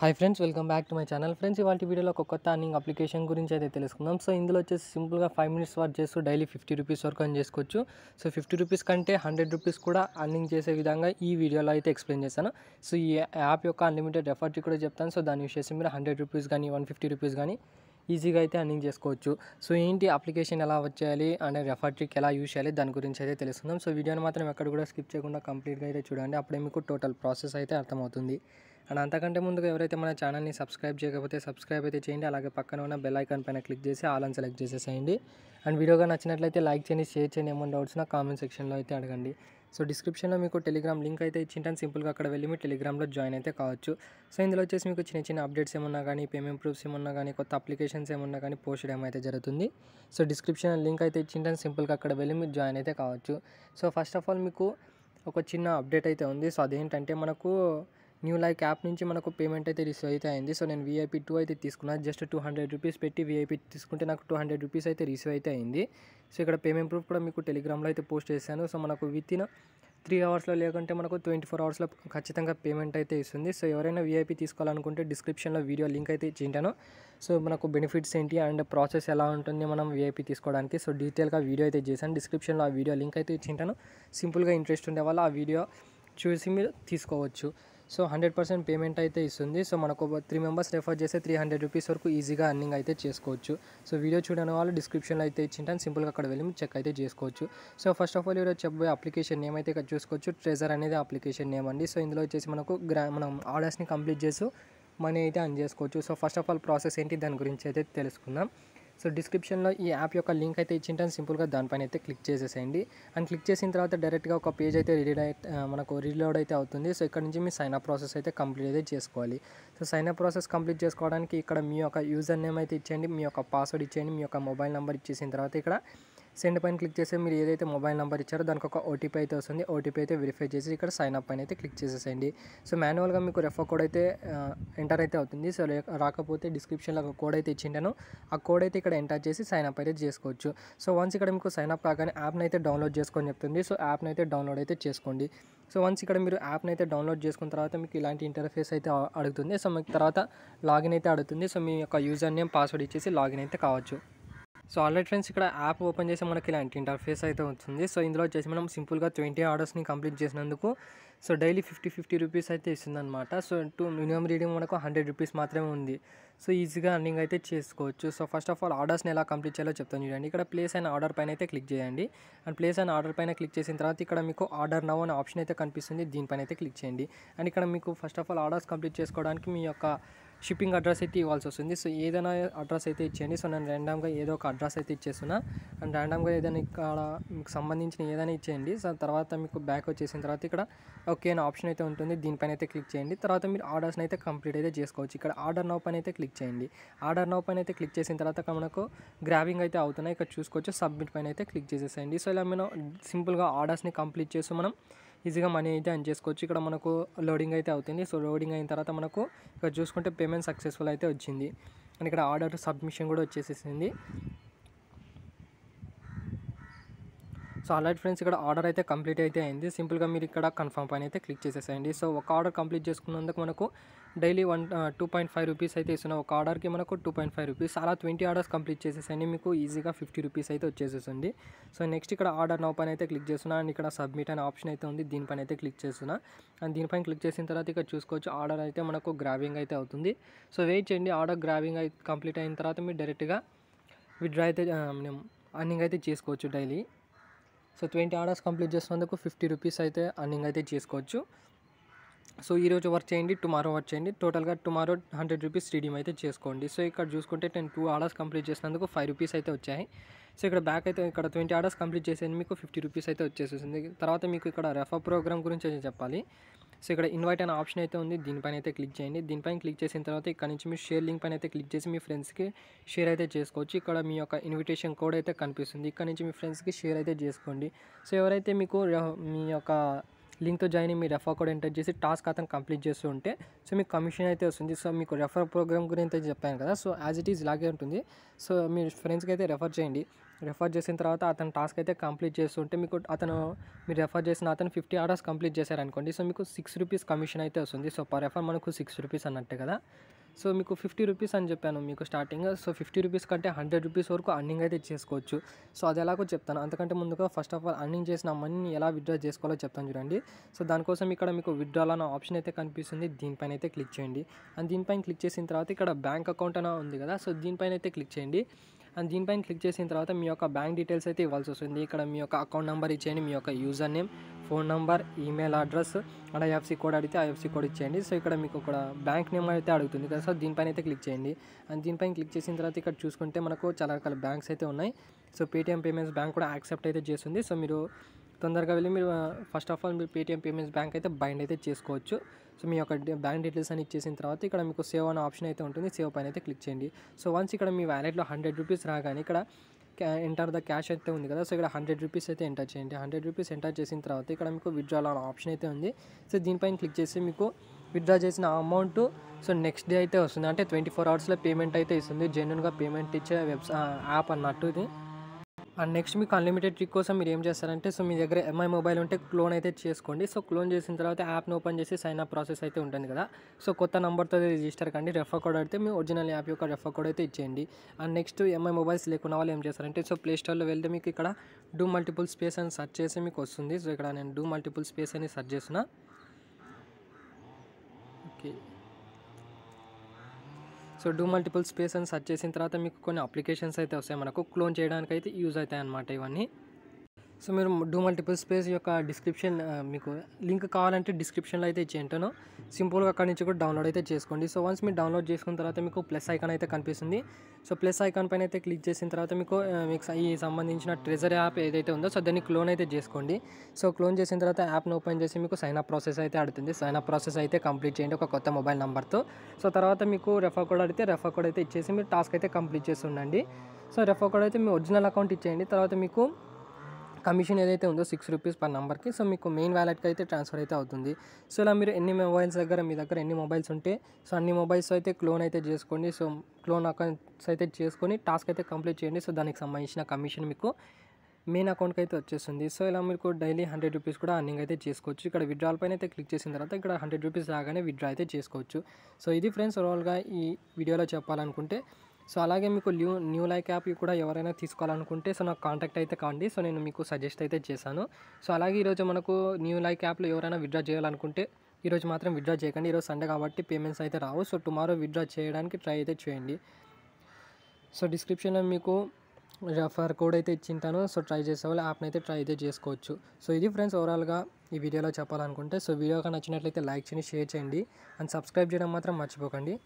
hi friends welcome back to my channel friends ఇవాళ వీడియోలో ఒక కొత్త అర్నింగ్ అప్లికేషన్ గురించి అయితే తెలుసుకుందాం సో ఇందులో వచ్చేసి సింపుల్గా ఫైవ్ మినిట్స్ వర్క్ చేస్తూ డైలీ ఫిఫ్టీ రూపీస్ వరకు అని చేసుకోవచ్చు సో ఫిఫ్టీ రూపీస్ కంటే హండ్రెడ్ రూపీస్ కూడా అర్నింగ్ చేసే విధంగా ఈ వీడియోలో అయితే ఎక్స్ప్లెయిన్ చేశాను సో ఈ యాప్ యొక్క అన్లిమిటెడ్ ఎఫర్ట్ కూడా చెప్తాను సో దాని విషయం మీరు హండ్రెడ్ రూపీస్ కానీ వన్ ఫిఫ్టీ రూపీస్ కానీ ఈజీగా అయితే అర్నింగ్ చేసుకోవచ్చు సో ఏంటి అప్లికేషన్ ఎలా వచ్చేయాలి అండ్ రెఫర్ ట్రిక్ ఎలా యూజ్ చేయాలి దాని గురించి అయితే తెలుసుకుందాం సో వీడియోని మాత్రం ఎక్కడ కూడా స్కిప్ చేయకుండా కంప్లీట్గా అయితే చూడండి అప్పుడే మీకు టోటల్ ప్రాసెస్ అయితే అర్థమవుతుంది అండ్ అంతకంటే ముందుగా ఎవరైతే మన ఛానల్ని సబ్స్క్రైబ్ చేయకపోతే సబ్స్క్రైబ్ అయితే చేయండి అలాగే పక్కన ఉన్న బెల్ ఐకాన్ పైన క్లిక్ చేసి ఆల్ అని సెలెక్ట్ చేసేసేయండి అండ్ వీడియోగా నచ్చినట్లయితే లైక్ చేయండి షేర్ చేయండి ఏమైనా డౌట్స్ నా కామెంట్ సెక్షన్లో అయితే అడగండి సో డిస్క్రిప్షన్లో మీకు టెలిగ్రామ్ లింక్ అయితే ఇచ్చింటాను సింపుల్గా అక్కడ వెళ్ళి మీ టెలిగ్రామ్లో జాయిన్ అయితే కావచ్చు సో ఇందులో వచ్చేసి మీకు చిన్న చిన్న అప్డేట్స్ ఏమన్నా కానీ పేమెంట్ ప్రూఫ్స్ ఏమన్నా కానీ కొత్త అప్లికేషన్స్ ఏమన్నా కానీ పోస్ట్ చేయడం అయితే జరుగుతుంది సో డిస్క్రిప్షన్ లింక్ అయితే ఇచ్చింటాను సింపుల్గా అక్కడ వెళ్ళి మీరు జాయిన్ అయితే కావచ్చు సో ఫస్ట్ ఆఫ్ ఆల్ మీకు ఒక చిన్న అప్డేట్ అయితే ఉంది సో అదేంటంటే మనకు న్యూ లైక్ యాప్ నుంచి మనకు పేమెంట్ అయితే రిసీవ్ అయితే అయింది సో నేను వీఐపీ టూ అయితే తీసుకున్నాను జస్ట్ టూ హండ్రెడ్ రూపీస్ పెట్టి వీఐపీ తీసుకుంటే నాకు టూ హండ్రెడ్ రూపీస్ అయితే రిసీవ్ అయితే అయింది సో ఇక్కడ పేమెంట్ ప్రూఫ్ కూడా మీకు టెలిగ్రామ్లో అయితే పోస్ట్ చేశాను సో మనకు విత్ ఇన్ త్రీ అవర్స్లో లేకుంటే మనకు ట్వంటీ ఫోర్ అవర్స్లో ఖచ్చితంగా పేమెంట్ అయితే ఇస్తుంది సో ఎవరైనా వీఐపీ తీసుకోవాలనుకుంటే డిస్క్రిప్షన్లో వీడియో లింక్ అయితే ఇచ్చింటాను సో మనకు బెనిఫిట్స్ ఏంటి అండ్ ప్రాసెస్ ఎలా ఉంటుంది మనం వీఐపీ తీసుకోవడానికి సో డీటెయిల్గా వీడియో అయితే చేశాను డిస్క్రిప్షన్లో ఆ వీడియో లింక్ అయితే ఇచ్చింటాను సింపుల్గా ఇంట్రెస్ట్ ఉండే వాళ్ళు ఆ వీడియో చూసి మీరు తీసుకోవచ్చు సో హండ్రెడ్ పర్సెంట్ పేమెంట్ అయితే ఇస్తుంది సో మనకు త్రీ మెంబర్స్ రెఫర్ చేస్తే త్రీ హండ్రెడ్ రూపీస్ వరకు ఈజీగా అర్నింగ్ అయితే చేసుకోవచ్చు సో వీడియో చూడని వాళ్ళు డిస్క్రిప్షన్లో అయితే ఇచ్చింటాను సింపుల్గా అక్కడ వెళ్ళి చెక్ అయితే చేసుకోవచ్చు సో ఫస్ట్ ఆఫ్ ఆల్ ఈరోజు చెప్పబోయే అప్లికేషన్ నేమ్ అయితే ఇక్కడ చూసుకోవచ్చు ట్రెజర్ అనేది అప్లికేషన్ నేమ్ అండి సో ఇందులో వచ్చేసి మనకు గ్రా మనం ఆర్డర్స్ని కంప్లీట్ చేస్తూ మనీ అయితే అన్ చేసుకోవచ్చు so first of all process ఏంటి దాని గురించి అయితే తెలుసుకుందాం సో డిస్క్రిప్షన్లో ఈ యాప్ యొక్క లింక్ అయితే అని సింపుల్గా దానిపైన అయితే క్లిక్ చేసేసేయండి అండ్ క్లిక్ చేసిన తర్వాత డైరెక్ట్గా ఒక పేజ్ అయితే అయితే మనకు రీలోడ్ అయితే అవుతుంది సో ఇక్కడ నుంచి మీ సైన్అప్ ప్రాసెస్ అయితే కంప్లీట్ అయితే చేసుకోవాలి సో సైన్అప్ ప్రాసెస్ కంప్లీట్ చేసుకోవడానికి ఇక్కడ మీ యొక్క యూజర్ నేమ్ అయితే ఇచ్చేయండి మీ యొక్క పాస్వర్డ్ ఇచ్చేయండి మీ యొక్క మొబైల్ నెంబర్ ఇచ్చేసిన తర్వాత ఇక్కడ సెండ్ పైన క్లిక్ చేస్తే మీరు ఏదైతే మొబైల్ నెంబర్ ఇచ్చారో దానికి ఒక ఓటీపీ అయితే వస్తుంది ఓటీపీ అయితే వెరిఫై చేసి ఇక్కడ సైన్ అప్ పైన అయితే క్లిక్ చేసేసేయండి సో మాన్యువల్గా మీకు రెఫర్ కోడ్ అయితే ఎంటర్ అయితే అవుతుంది సో రాకపోతే డిస్క్రిప్షన్లో ఒక కోడ్ అయితే ఇచ్చింటాను ఆ కోడ్ అయితే ఇక్కడ ఎంటర్ చేసి సైన్ అప్ అయితే చేసుకోవచ్చు సో వన్స్ ఇక్కడ మీకు సైన్ అప్ కాగానే యాప్ని అయితే డౌన్లోడ్ చేసుకొని చెప్తుంది సో యాప్ని అయితే డౌన్లోడ్ అయితే చేసుకోండి సో వన్స్ ఇక్కడ మీరు యాప్ని అయితే డౌన్లోడ్ చేసుకున్న తర్వాత మీకు ఇలాంటి ఇంటర్ఫేస్ అయితే అడుగుతుంది సో మీకు తర్వాత లాగిన్ అయితే అడుగుతుంది సో మీ యొక్క యూజర్ నేమ్ పాస్వర్డ్ ఇచ్చేసి లాగిన్ అయితే కావచ్చు సో ఆల్రెడీ ఫ్రెండ్స్ ఇక్కడ యాప్ ఓపెన్ చేసి మనకి ఇలాంటి ఇంటర్ఫేస్ అయితే వస్తుంది సో ఇందులో వచ్చేసి మనం సింపుల్గా ట్వంటీ ఆర్డర్స్ని కంప్లీట్ చేసినందుకు so daily fifty fifty rupees అయితే ఇస్తుందన్నమాట సో టూ మినిమం రీడింగ్ మనకు హండ్రెడ్ రూపీస్ మాత్రమే ఉంది సో ఈజీగా అర్నింగ్ అయితే చేసుకోవచ్చు సో ఫస్ట్ ఆఫ్ ఆల్ ఆర్డర్స్ని ఎలా కంప్లీట్ చేయాలో చెప్తాను చూడండి ఇక్కడ ప్లేస్ అండ్ ఆర్డర్ పైన అయితే క్లిక్ చేయండి అండ్ ప్లేస్ అండ్ ఆర్డర్ పైన క్లిక్ చేసిన తర్వాత ఇక్కడ మీకు ఆర్డర్ నవ్ అనే ఆప్షన్ అయితే కనిపిస్తుంది దీనిపైన అయితే క్లిక్ చేయండి అండ్ ఇక్కడ మీకు first of all orders complete చేసుకోవడానికి మీ యొక్క షిప్పింగ్ అడ్రస్ అయితే ఇవ్వాల్సి వస్తుంది సో ఏదైనా అడ్రస్ అయితే ఇచ్చేయండి సో నేను ర్యాండమ్గా ఏదో ఒక అడ్రస్ అయితే ఇచ్చేస్తున్నా అండ్ ర్యాండమ్గా ఏదైనా ఇక్కడ మీకు సంబంధించిన ఏదైనా ఇచ్చేయండి సో తర్వాత మీకు బ్యాక్ వచ్చేసిన తర్వాత ఇక్కడ ఓకే అని ఆప్షన్ అయితే ఉంటుంది దీనిపైన అయితే క్లిక్ చేయండి తర్వాత మీరు ఆర్డర్స్ని అయితే కంప్లీట్ అయితే చేసుకోవచ్చు ఇక్కడ ఆర్డర్ నౌ పైన అయితే క్లిక్ చేయండి ఆర్డర్ నౌ పైన అయితే క్లిక్ చేసిన తర్వాత మనకు గ్రాబింగ్ అయితే అవుతున్నాయి ఇక్కడ చూసుకోవచ్చు సబ్మిట్ పైన అయితే క్లిక్ చేసేసేయండి సో ఇలా మనం సింపుల్గా ఆర్డర్స్ని కంప్లీట్ చేస్తూ మనం ఈజీగా మనీ అయితే అర్న్ చేసుకోవచ్చు ఇక్కడ మనకు లోడింగ్ అయితే అవుతుంది సో లోడింగ్ అయిన తర్వాత మనకు ఇక్కడ చూసుకుంటే పేమెంట్ సక్సెస్ఫుల్ అయితే వచ్చింది అండ్ ఇక్కడ ఆర్డర్ సబ్మిషన్ కూడా వచ్చేసేసింది సో అలాంటి ఫ్రెండ్స్ ఇక్కడ ఆర్డర్ అయితే కంప్లీట్ అయితే అయింది సింపుల్గా మీరు ఇక్కడ కన్ఫర్మ్ పైన అయితే క్లిక్ చేసేసేయండి సో ఒక ఆర్డర్ కంప్లీట్ చేసుకున్నందుకు మనకు daily one two point five rupees అయితే ఇస్తున్నాం ఒక ఆర్డర్కి మనకు టూ పాయింట్ ఫైవ్ రూపీస్ అలా ట్వంటీ ఆర్డర్స్ కంప్లీట్ చేసేసండి మీకు ఈజీగా ఫిఫ్టీ రూపీస్ అయితే వచ్చేసేసింది సో నెక్స్ట్ ఇక్కడ ఆర్డర్ నౌ పైన అయితే క్లిక్ చేస్తున్నా అండ్ ఇక్కడ సబ్మిట్ అనే ఆప్షన్ అయితే ఉంది దీనిపైన అయితే క్లిక్ చేస్తున్నా అండ్ దీనిపైన క్లిక్ చేసిన తర్వాత ఇక్కడ చూసుకోవచ్చు ఆర్డర్ అయితే మనకు గ్రావింగ్ అయితే అవుతుంది సో వెయిట్ చేయండి ఆర్డర్ గ్రావింగ్ అయితే కంప్లీట్ అయిన తర్వాత మీరు డైరెక్ట్గా విత్డ్రా అయితే మేము అర్నింగ్ అయితే చేసుకోవచ్చు daily so twenty orders complete చేసినందుకు ఫిఫ్టీ రూపీస్ అయితే అర్నింగ్ అయితే చేసుకోవచ్చు సో ఈరోజు వర్క్ చేయండి టుమారో వర్క్ చేయండి టోటల్గా టుమారో హండ్రెడ్ రూపీస్ రీడీమ్ అయితే చేసుకోండి సో ఇక్కడ చూసుకుంటే నేను టూ ఆర్డర్స్ కంప్లీట్ చేసినందుకు ఫైవ్ రూపీస్ అయితే వచ్చాయి సో ఇక్కడ బ్యాక్ అయితే ఇక్కడ ట్వంటీ ఆర్డర్స్ కంప్లీట్ చేసేది మీకు ఫిఫ్టీ రూపీస్ అయితే వచ్చేసింది తర్వాత మీకు ఇక్కడ రెఫర్ ప్రోగ్రామ్ గురించి చెప్పాలి సో ఇక్కడ ఇన్వైట్ అనే ఆప్షన్ అయితే ఉంది దీనిపైన అయితే క్లిక్ చేయండి దీనిపైన క్లిక్ చేసిన తర్వాత ఇక్కడ నుంచి మీరు షేర్ లింక్ పైన అయితే క్లిక్ చేసి మీ ఫ్రెండ్స్కి షేర్ అయితే చేసుకోవచ్చు ఇక్కడ మీ యొక్క ఇన్విటేషన్ కోడ్ అయితే కనిపిస్తుంది ఇక్కడ నుంచి మీ ఫ్రెండ్స్కి షేర్ అయితే చేసుకోండి సో ఎవరైతే మీకు మీ యొక్క లింక్తో జాయిన్ అయ్యి మీ రెఫర్ కోడ్ ఎంటర్ చేసి టాస్క్ అతను కంప్లీట్ చేస్తూ ఉంటే సో మీకు కమిషన్ అయితే వస్తుంది సో మీకు రెఫర్ ప్రోగ్రామ్ గురించి చెప్పాను కదా సో యాజ్ ఇట్ ఈజ్ ఇలాగే ఉంటుంది సో మీ ఫ్రెండ్స్కి అయితే రెఫర్ చేయండి రెఫర్ చేసిన తర్వాత అతను టాస్క్ అయితే కంప్లీట్ చేస్తుంటే మీకు అతను మీరు రెఫర్ చేసిన అతను ఫిఫ్టీ ఆర్డర్స్ కంప్లీట్ చేశారనుకోండి సో మీకు సిక్స్ రూపీస్ కమిషన్ అయితే వస్తుంది సో పర్ రెఫర్ మనకు సిక్స్ రూపీస్ అన్నట్టే కదా సో మీకు ఫిఫ్టీ రూపీస్ అని చెప్పాను మీకు స్టార్టింగ్ సో ఫిఫ్టీ రూపీస్ కంటే హండ్రెడ్ రూపీస్ వరకు అర్నింగ్ అయితే చేసుకోవచ్చు సో అది ఎలాగో చెప్తాను అంతకంటే ముందుగా ఫస్ట్ ఆఫ్ ఆల్ అర్నింగ్ చేసిన మనీని ఎలా విత్డ్రా చేసుకోవాలో చెప్తాను చూడండి సో దానికోసం ఇక్కడ మీకు విత్డ్రాల్ అన్న ఆప్షన్ అయితే కనిపిస్తుంది దీనిపైన అయితే క్లిక్ చేయండి అండ్ దీనిపైన క్లిక్ చేసిన తర్వాత ఇక్కడ బ్యాంక్ అకౌంట్ అన్న ఉంది కదా సో దీనిపైన అయితే క్లిక్ చేయండి అండ్ దీనిపైన క్లిక్ చేసిన తర్వాత మీ యొక్క బ్యాంక్ డీటెయిల్స్ అయితే ఇవ్వాల్సి వస్తుంది ఇక్కడ మీ యొక్క అకౌంట్ నెంబర్ ఇచ్చేయండి మీ యొక్క user name phone number email address and IFC code అడిగితే ఐఎఫ్సి కోడ్ ఇచ్చేయండి సో ఇక్కడ మీకు ఒక బ్యాంక్ నేమ్ అయితే అడుగుతుంది కదా సో దీనిపైన అయితే క్లిక్ చేయండి అండ్ దీనిపైన క్లిక్ చేసిన తర్వాత ఇక్కడ చూసుకుంటే మనకు చాలా రకాల బ్యాంక్స్ అయితే ఉన్నాయి సో పేటీఎం పేమెంట్స్ బ్యాంక్ కూడా యాక్సెప్ట్ అయితే చేస్తుంది సో మీరు తొందరగా వెళ్ళి మీరు ఫస్ట్ ఆఫ్ ఆల్ మీరు పేటీఎం పేమెంట్స్ బ్యాంక్ అయితే బైండ్ అయితే చేసుకోవచ్చు సో మీ యొక్క బ్యాంక్ డీటెయిల్స్ అని ఇచ్చేసిన తర్వాత ఇక్కడ మీకు సేవ్ అనే ఆప్షన్ అయితే ఉంటుంది సేవ్ పైన అయితే క్లిక్ చేయండి సో వన్స్ ఇక్కడ మీ వ్యాలెట్లో హండ్రెడ్ రూపీస్ రాగానే ఇక్కడ ఎంటర్ ద క్యాష్ అయితే ఉంది కదా సో ఇక్కడ హండ్రెడ్ రూపీస్ అయితే ఎంటర్ చేయండి హండ్రెడ్ రూపీస్ ఎంటర్ చేసిన తర్వాత ఇక్కడ మీకు విత్డ్రాల్ అనే ఆప్షన్ అయితే ఉంది సో దీనిపైన క్లిక్ చేసి మీకు విత్డ్రా చేసిన అమౌంట్ సో నెక్స్ట్ డే అయితే వస్తుంది అంటే ట్వంటీ ఫోర్ అవర్స్లో పేమెంట్ అయితే ఇస్తుంది జెన్యున్గా పేమెంట్ ఇచ్చే వెబ్సా యాప్ అన్నట్టు ఇది అండ్ నెక్స్ట్ మీకు అన్లిమిటెడ్ ట్రిక్ కోసం మీరు ఏం చేస్తారంటే సో మీ దగ్గర ఎంఐ మొబైల్ ఉంటే క్లోన్ అయితే చేసుకోండి సో క్లోన్ చేసిన తర్వాత యాప్ని ఓపెన్ చేసి సైన్ అప్ ప్రాసెస్ అయితే ఉంటుంది కదా సో కొత్త నెంబర్తో రిజిస్టర్ కండి రెఫర్ కోడ్ అయితే మీ ఒరిజినల్ యాప్ యొక్క రెఫర్ కోడ్ అయితే ఇచ్చేయండి అండ్ నెక్స్ట్ ఎంఐ మొబైల్స్ లేకున్న వాళ్ళు ఏం చేస్తారంటే సో ప్లే స్టోర్లో వెళ్తే మీకు ఇక్కడ డూ మల్టిపుల్ స్పేస్ అని సెర్చ్ చేసి మీకు వస్తుంది సో ఇక్కడ నేను డూ మల్టిపుల్ స్పేస్ అని సెర్చ్ చేసిన సో డూ మల్టిపుల్ స్పేస్ అని సర్చ్ చేసిన తర్వాత మీకు కొన్ని అప్లికేషన్స్ అయితే వస్తాయి మనకు క్లోన్ చేయడానికి అయితే యూజ్ అవుతాయి అనమాట ఇవన్నీ సో మీరు డూ మల్టిపుల్ స్పేస్ యొక్క డిస్క్రిప్షన్ మీకు లింక్ కావాలంటే డిస్క్రిప్షన్లో అయితే ఇచ్చేంటాను సింపుల్గా అక్కడి నుంచి కూడా డౌన్లోడ్ అయితే చేసుకోండి సో వన్స్ మీరు డౌన్లోడ్ చేసుకున్న తర్వాత మీకు ప్లస్ ఐకాన్ అయితే కనిపిస్తుంది సో ప్లస్ ఐకాన్ పైన అయితే క్లిక్ చేసిన తర్వాత మీకు మీకు ఈ సంబంధించిన ట్రెజర్ యాప్ ఏదైతే ఉందో సో దాన్ని క్లోన్ అయితే చేసుకోండి సో క్లోన్ చేసిన తర్వాత యాప్ను ఓపెన్ చేసి మీకు సైన్ అప్ ప్రాసెస్ అయితే ఆడుతుంది సైన్ అప్ ప్రాసెస్ అయితే కంప్లీట్ చేయండి ఒక కొత్త మొబైల్ నెంబర్తో సో తర్వాత మీకు రెఫర్ కోడ్ అడిగితే రెఫర్ కోడ్ అయితే ఇచ్చేసి మీరు టాస్క్ అయితే కంప్లీట్ చేసి ఉండండి సో రెఫర్ కోడ్ అయితే మీ ఒరిజినల్ అకౌంట్ ఇచ్చేయండి తర్వాత మీకు కమిషన్ ఏదైతే ఉందో సిక్స్ రూపీస్ పర్ నెంబర్కి సో మీకు మెయిన్ వ్యాలెట్కి అయితే ట్రాన్స్ఫర్ అయితే అవుతుంది సో ఇలా మీరు ఎన్ని మొబైల్స్ దగ్గర మీ దగ్గర ఎన్ని మొబైల్స్ ఉంటే సో అన్ని మొబైల్స్ అయితే క్లోన్ అయితే చేసుకోండి సో క్లోన్ అకౌంట్స్ అయితే చేసుకొని టాస్క్ అయితే కంప్లీట్ చేయండి సో దానికి సంబంధించిన కమిషన్ మీకు మెయిన్ అకౌంట్కి అయితే వచ్చేస్తుంది సో ఇలా మీకు డైలీ హండ్రెడ్ రూపీస్ కూడా అర్నింగ్ అయితే చేసుకోవచ్చు ఇక్కడ విడ్రాల్ పైన అయితే క్లిక్ చేసిన తర్వాత ఇక్కడ హండ్రెడ్ రూపీస్ రాగానే విడ్రా అయితే చేసుకోవచ్చు సో ఇది ఫ్రెండ్స్ ఓవరాల్గా ఈ వీడియోలో చెప్పాలనుకుంటే సో అలాగే మీకు న్యూ న్యూ లైక్ యాప్ కూడా ఎవరైనా తీసుకోవాలనుకుంటే సో నాకు కాంటాక్ట్ అయితే కాండి సో నేను మీకు సజెస్ట్ అయితే చేశాను సో అలాగే ఈరోజు మనకు న్యూ లైక్ యాప్లో ఎవరైనా విత్డ్రా చేయాలనుకుంటే ఈరోజు మాత్రం విత్డ్రా చేయకండి ఈరోజు సండే కాబట్టి పేమెంట్స్ అయితే రావు సో టుమారో విత్డ్రా చేయడానికి ట్రై అయితే చేయండి సో డిస్క్రిప్షన్లో మీకు రెఫర్ కోడ్ అయితే ఇచ్చింటాను సో ట్రై చేసేవాళ్ళు యాప్ని అయితే ట్రై అయితే చేసుకోవచ్చు సో ఇది ఫ్రెండ్స్ ఓవరాల్గా ఈ వీడియోలో చెప్పాలనుకుంటే సో వీడియోగా నచ్చినట్లయితే లైక్ చేయండి షేర్ చేయండి అండ్ సబ్స్క్రైబ్ చేయడం మాత్రం మర్చిపోకండి